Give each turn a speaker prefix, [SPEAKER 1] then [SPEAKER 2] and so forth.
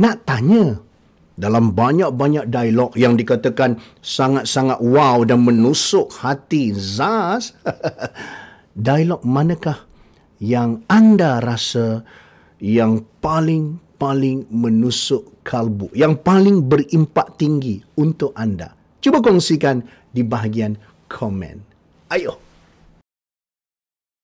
[SPEAKER 1] nak tanya dalam banyak-banyak dialog yang dikatakan sangat-sangat wow dan menusuk hati Zaz, dialog manakah yang anda rasa yang paling-paling menusuk kalbu, yang paling berimpak tinggi untuk anda? Cuba kongsikan di bahagian komen.
[SPEAKER 2] Ayo!